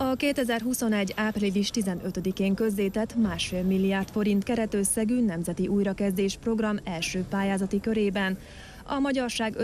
A 2021. április 15-én közzétett másfél milliárd forint keretösszegű nemzeti újrakezdés program első pályázati körében a magyarság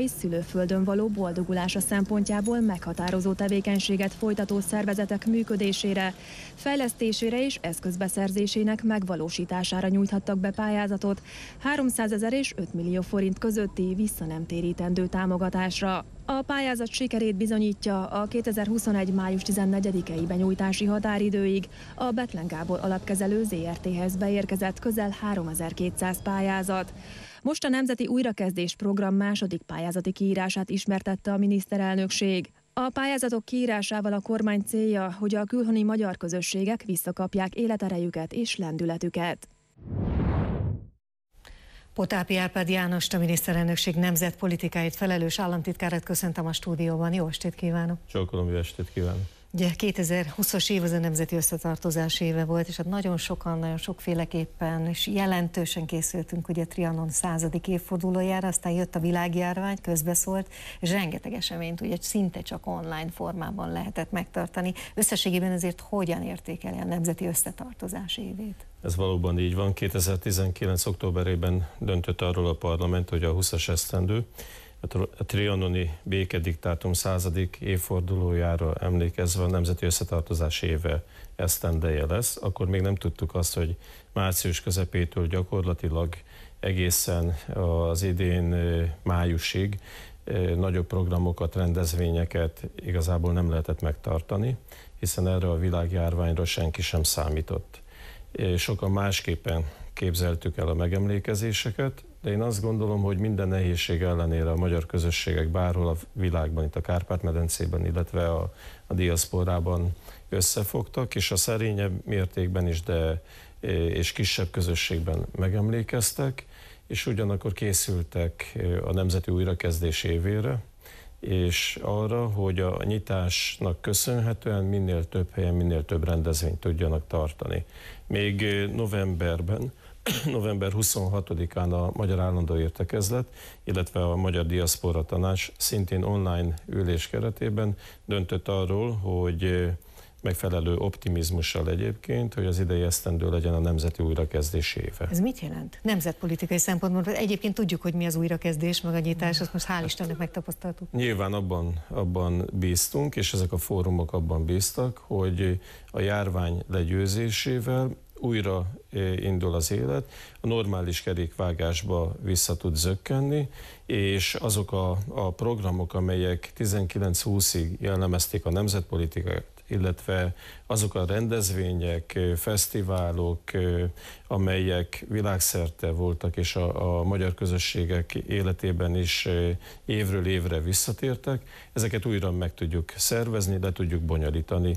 is szülőföldön való boldogulása szempontjából meghatározó tevékenységet folytató szervezetek működésére, fejlesztésére és eszközbeszerzésének megvalósítására nyújthattak be pályázatot 300 ezer és 5 millió forint közötti visszanemtérítendő támogatásra. A pályázat sikerét bizonyítja a 2021. május 14-i benyújtási határidőig a Betlen Gábor alapkezelő ZRT-hez beérkezett közel 3200 pályázat. Most a Nemzeti Újrakezdés Program második pályázati kiírását ismertette a miniszterelnökség. A pályázatok kiírásával a kormány célja, hogy a külhoni magyar közösségek visszakapják életerejüket és lendületüket. Potápi Árpád János, a miniszterelnökség nemzetpolitikáit felelős államtitkárat köszöntöm a stúdióban. Jó estét kívánok! Csókolom, jó estét kívánok! Ugye 2020-as év az a nemzeti összetartozás éve volt, és hát nagyon sokan, nagyon sokféleképpen és jelentősen készültünk ugye Trianon századik évfordulójára, aztán jött a világjárvány, közbeszólt, és rengeteg eseményt ugye szinte csak online formában lehetett megtartani. Összességében ezért hogyan értékeli a nemzeti összetartozás évét? Ez valóban így van. 2019. októberében döntött arról a parlament, hogy a 20-as esztendő, a trianoni békediktátum századik évfordulójára emlékezve a Nemzeti Összetartozás éve esztendeje lesz, akkor még nem tudtuk azt, hogy március közepétől gyakorlatilag egészen az idén májusig nagyobb programokat, rendezvényeket igazából nem lehetett megtartani, hiszen erre a világjárványra senki sem számított. Sokan másképpen képzeltük el a megemlékezéseket, de én azt gondolom, hogy minden nehézség ellenére a magyar közösségek bárhol a világban, itt a Kárpát-medencében, illetve a, a diaszporában összefogtak, és a szerényebb mértékben is, de e, és kisebb közösségben megemlékeztek, és ugyanakkor készültek e, a Nemzeti Újrakezdés évére, és arra, hogy a nyitásnak köszönhetően minél több helyen, minél több rendezvényt tudjanak tartani. Még e, novemberben november 26-án a Magyar Állandó Értekezlet, illetve a Magyar Diaszpora Tanács szintén online ülés keretében döntött arról, hogy megfelelő optimizmussal egyébként, hogy az idei esztendő legyen a nemzeti újrakezdés éve. Ez mit jelent? Nemzetpolitikai szempontból, egyébként tudjuk, hogy mi az újrakezdés, meg a nyitás, azt most hál' hát, Istennek megtapasztaltuk. Nyilván abban, abban bíztunk, és ezek a fórumok abban bíztak, hogy a járvány legyőzésével újra eh, indul az élet, a normális kerékvágásba vissza tud zökkenni, és azok a, a programok, amelyek 19-20-ig jellemezték a nemzetpolitikát, illetve azok a rendezvények, eh, fesztiválok, eh, amelyek világszerte voltak, és a, a magyar közösségek életében is évről évre visszatértek, ezeket újra meg tudjuk szervezni, le tudjuk bonyolítani.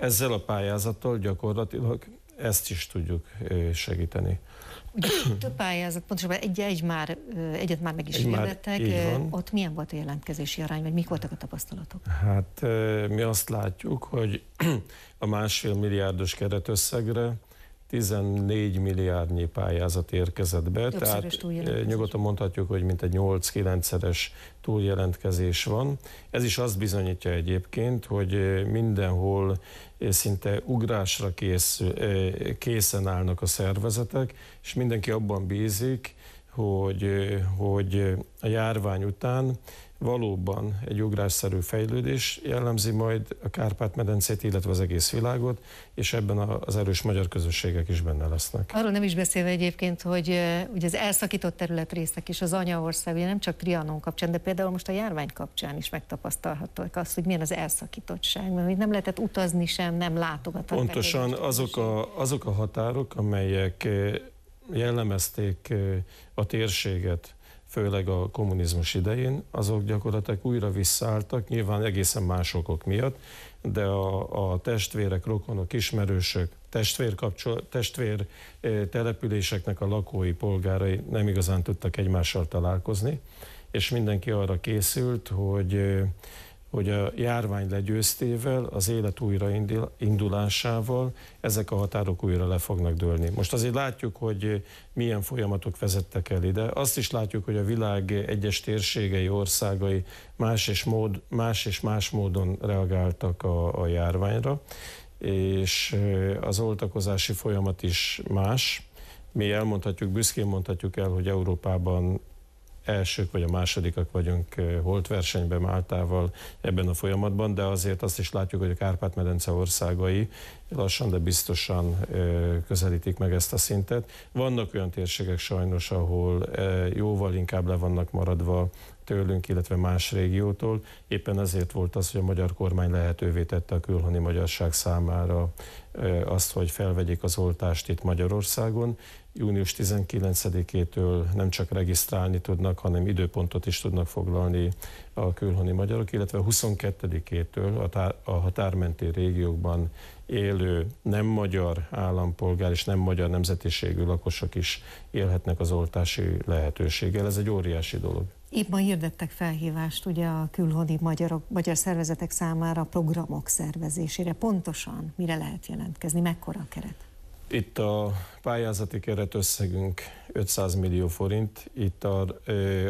Ezzel a pályázattal gyakorlatilag ezt is tudjuk segíteni. Több pályázat, pontosabban egy, egy már, egyet már meg is egy hirdettek. Ott milyen volt a jelentkezési arány, vagy mik voltak a tapasztalatok? Hát mi azt látjuk, hogy a másfél milliárdos keretösszegre 14 milliárdnyi pályázat érkezett be, Többszörös tehát eh, nyugodtan mondhatjuk, hogy mint egy 8-9-szeres túljelentkezés van. Ez is azt bizonyítja egyébként, hogy eh, mindenhol eh, szinte ugrásra kész, készen állnak a szervezetek, és mindenki abban bízik, hogy, hogy a járvány után valóban egy ugrásszerű fejlődés jellemzi majd a Kárpát-medencét, illetve az egész világot, és ebben az erős magyar közösségek is benne lesznek. Arról nem is beszélve egyébként, hogy ugye az elszakított területrészek is az anyaország, ugye nem csak Trianon kapcsán, de például most a járvány kapcsán is megtapasztalhatóak azt, hogy milyen az elszakítottság, mert hogy nem lehetett utazni sem, nem látogatni. Pontosan azok a, azok a határok, amelyek jellemezték a térséget főleg a kommunizmus idején, azok gyakorlatilag újra visszaálltak, nyilván egészen más okok miatt, de a, a testvérek, rokonok, ismerősök, testvér, kapcsol, testvér eh, településeknek a lakói, polgárai nem igazán tudtak egymással találkozni, és mindenki arra készült, hogy eh, hogy a járvány legyőztével, az élet újraindulásával ezek a határok újra le fognak dőlni. Most azért látjuk, hogy milyen folyamatok vezettek el ide. Azt is látjuk, hogy a világ egyes térségei, országai más és, mód, más, és más módon reagáltak a, a járványra, és eh, az oltakozási folyamat is más. Mi elmondhatjuk, büszkén mondhatjuk el, hogy Európában elsők vagy a másodikak vagyunk holt versenyben Máltával ebben a folyamatban, de azért azt is látjuk, hogy a Kárpát-medence országai lassan, de biztosan közelítik meg ezt a szintet. Vannak olyan térségek sajnos, ahol jóval inkább le vannak maradva tőlünk, illetve más régiótól. Éppen ezért volt az, hogy a magyar kormány lehetővé tette a külhoni magyarság számára azt, hogy felvegyék az oltást itt Magyarországon, június 19-től nem csak regisztrálni tudnak, hanem időpontot is tudnak foglalni a külhoni magyarok, illetve 22-től a határmenti régiókban élő nem magyar állampolgár és nem magyar nemzetiségű lakosok is élhetnek az oltási lehetőséggel. Ez egy óriási dolog. Épp ma hirdettek felhívást ugye a külhoni magyarok, magyar szervezetek számára programok szervezésére. Pontosan mire lehet jelentkezni, mekkora a keret? Itt a pályázati keret összegünk 500 millió forint. Itt ar,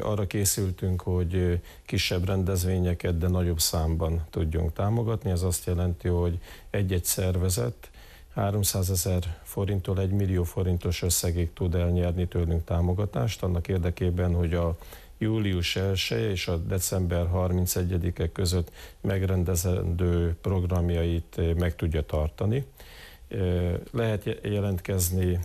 arra készültünk, hogy kisebb rendezvényeket, de nagyobb számban tudjunk támogatni. Ez azt jelenti, hogy egy-egy szervezet 300 ezer forinttól 1 millió forintos összegig tud elnyerni tőlünk támogatást, annak érdekében, hogy a július 1 -e és a december 31-e között megrendezendő programjait meg tudja tartani. Lehet jelentkezni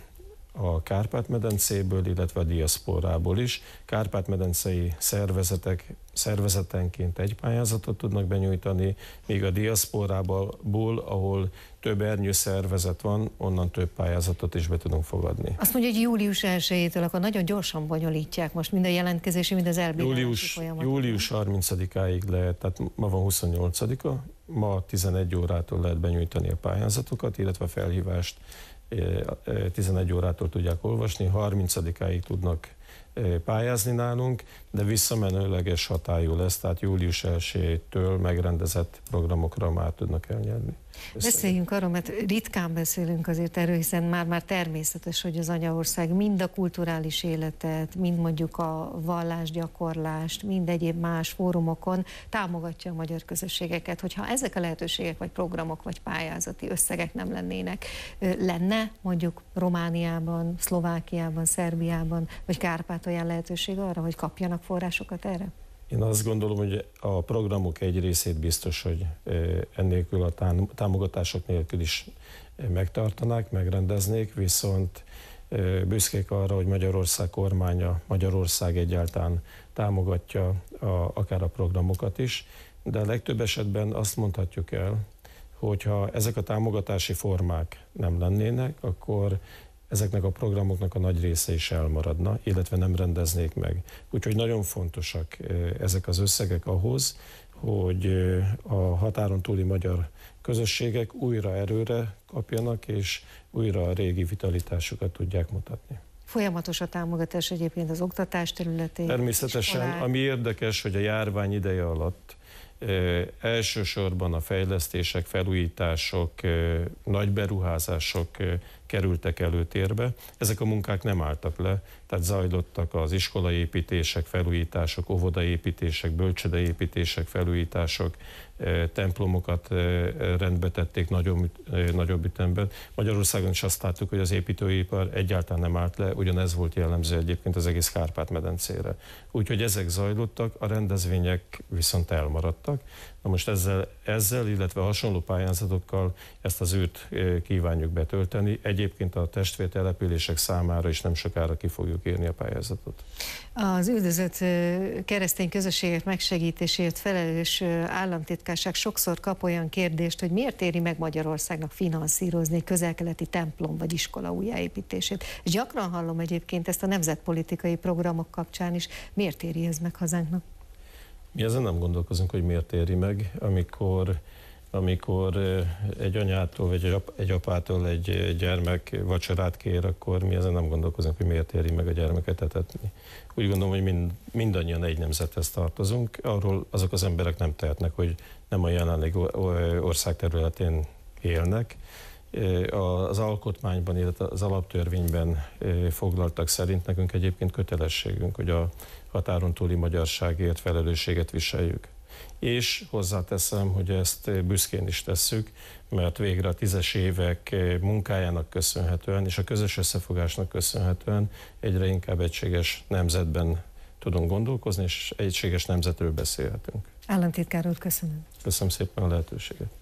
a Kárpát-medencéből, illetve a diaszporából is. Kárpát-medencei szervezetek szervezetenként egy pályázatot tudnak benyújtani, míg a diaszporából, ahol több ernyő szervezet van, onnan több pályázatot is be tudunk fogadni. Azt mondja, hogy július 1-től, akkor nagyon gyorsan bonyolítják most minden jelentkezési, mind az elbírálási július, Július 30-áig lehet, tehát ma van 28-a, ma 11 órától lehet benyújtani a pályázatokat, illetve a felhívást 11 eh, eh, órától tudják olvasni, 30-áig tudnak pályázni nálunk, de visszamenőleges hatályú lesz, tehát július 1-től megrendezett programokra már tudnak elnyerni. Beszéljünk arról, mert ritkán beszélünk azért erről, hiszen már, már természetes, hogy az anyaország mind a kulturális életet, mind mondjuk a vallásgyakorlást, mind egyéb más fórumokon támogatja a magyar közösségeket. Hogyha ezek a lehetőségek, vagy programok, vagy pályázati összegek nem lennének, lenne mondjuk Romániában, Szlovákiában, Szerbiában, vagy kár Kárpátalján lehetőség arra, hogy kapjanak forrásokat erre? Én azt gondolom, hogy a programok egy részét biztos, hogy ennélkül a támogatások nélkül is megtartanák, megrendeznék, viszont büszkék arra, hogy Magyarország kormánya, Magyarország egyáltalán támogatja a, akár a programokat is, de a legtöbb esetben azt mondhatjuk el, hogyha ezek a támogatási formák nem lennének, akkor ezeknek a programoknak a nagy része is elmaradna, illetve nem rendeznék meg. Úgyhogy nagyon fontosak ezek az összegek ahhoz, hogy a határon túli magyar közösségek újra erőre kapjanak, és újra a régi vitalitásukat tudják mutatni. Folyamatos a támogatás egyébként az oktatás területén. Természetesen, iskolán. ami érdekes, hogy a járvány ideje alatt elsősorban a fejlesztések, felújítások, nagy beruházások kerültek előtérbe. Ezek a munkák nem álltak le, tehát zajlottak az iskolai építések felújítások, óvodaépítések, bölcsödeépítések, felújítások, eh, templomokat eh, rendbe tették nagyobb, eh, nagyobb ütemben. Magyarországon is azt láttuk, hogy az építőipar egyáltalán nem állt le, ugyanez volt jellemző egyébként az egész Kárpát-medencére. Úgyhogy ezek zajlottak, a rendezvények viszont elmaradtak. Na most ezzel, ezzel illetve hasonló pályázatokkal ezt az űrt kívánjuk betölteni. Egy egyébként a testvértelepülések számára is nem sokára ki fogjuk írni a pályázatot. Az üldözött keresztény közösségek megsegítéséért felelős államtitkárság sokszor kap olyan kérdést, hogy miért éri meg Magyarországnak finanszírozni közelkeleti templom vagy iskola újjáépítését. És gyakran hallom egyébként ezt a nemzetpolitikai programok kapcsán is. Miért éri ez meg hazánknak? Mi ezen nem gondolkozunk, hogy miért éri meg, amikor amikor egy anyától vagy egy, apától egy gyermek vacsorát kér, akkor mi ezen nem gondolkozunk, hogy miért éri meg a gyermeket etetni. Úgy gondolom, hogy mind, mindannyian egy nemzethez tartozunk, arról azok az emberek nem tehetnek, hogy nem a jelenlegi ország területén élnek. Az alkotmányban, illetve az alaptörvényben foglaltak szerint nekünk egyébként kötelességünk, hogy a határon túli magyarságért felelősséget viseljük és hozzáteszem, hogy ezt büszkén is tesszük, mert végre a tízes évek munkájának köszönhetően és a közös összefogásnak köszönhetően egyre inkább egységes nemzetben tudunk gondolkozni, és egységes nemzetről beszélhetünk. Államtitkár úr, köszönöm. Köszönöm szépen a lehetőséget.